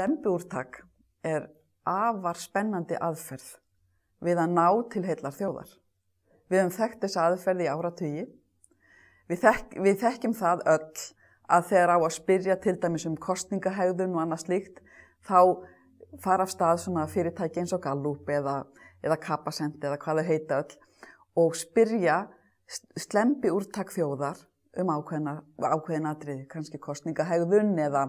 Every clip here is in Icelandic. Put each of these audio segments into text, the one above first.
slembuúrtak er afar spennandi aðferð við að ná til heillar þjóðar. Við hefum þekkt þessa aðferð í áratögi. Við, þekk, við þekkjum það öll að þegar á að spyrja til dæmis um kostningahægðun og annað slíkt, þá fara af stað fyrirtæki eins og Gallup eða, eða Kapasend eða hvað þau heita öll og spyrja slembi úrtak þjóðar um ákveðin atriði, kannski kostningahegðun eða,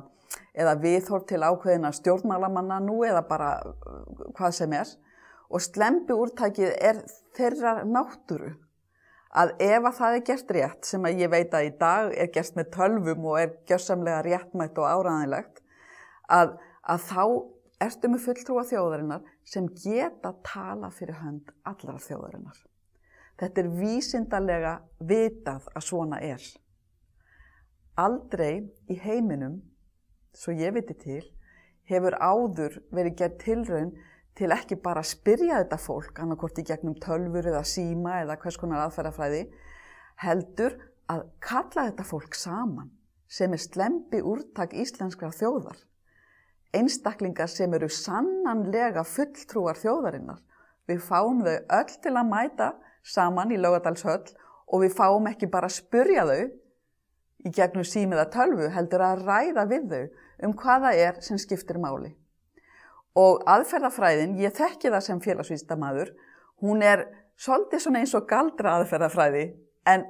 eða viðhorf til ákveðina stjórnmálamanna nú eða bara uh, hvað sem er. Og slempi úrtækið er þeirra náttúru að ef að það er gert rétt, sem að ég veit að í dag er gert með tölvum og er gjörsamlega réttmætt og áræðanlegt, að, að þá ertu með fulltrúa þjóðarinnar sem geta tala fyrir hönd allar þjóðarinnar. Þetta er vísindarlega vitað að svona er. Aldrei í heiminum, svo ég viti til, hefur áður verið gerð tilraun til ekki bara að spyrja þetta fólk, annarkort í gegnum tölfur eða síma eða hvers konar aðferðafræði, heldur að kalla þetta fólk saman sem er slempi úrtak íslenskra þjóðar. Einstaklingar sem eru sannanlega fulltrúar þjóðarinnar Við fáum þau öll til að mæta saman í lögadalshöll og við fáum ekki bara að spurja þau í gegnum símiða tölvu, heldur að ræða við þau um hvaða er sem skiptir máli. Og aðferðafræðin, ég þekki það sem félagsvísdamaður, hún er svolítið svona eins og galdra aðferðafræði, en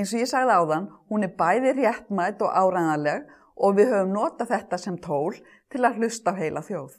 eins og ég sagði áðan, hún er bæði réttmætt og áræðanleg og við höfum nota þetta sem tól til að hlusta á heila þjóð.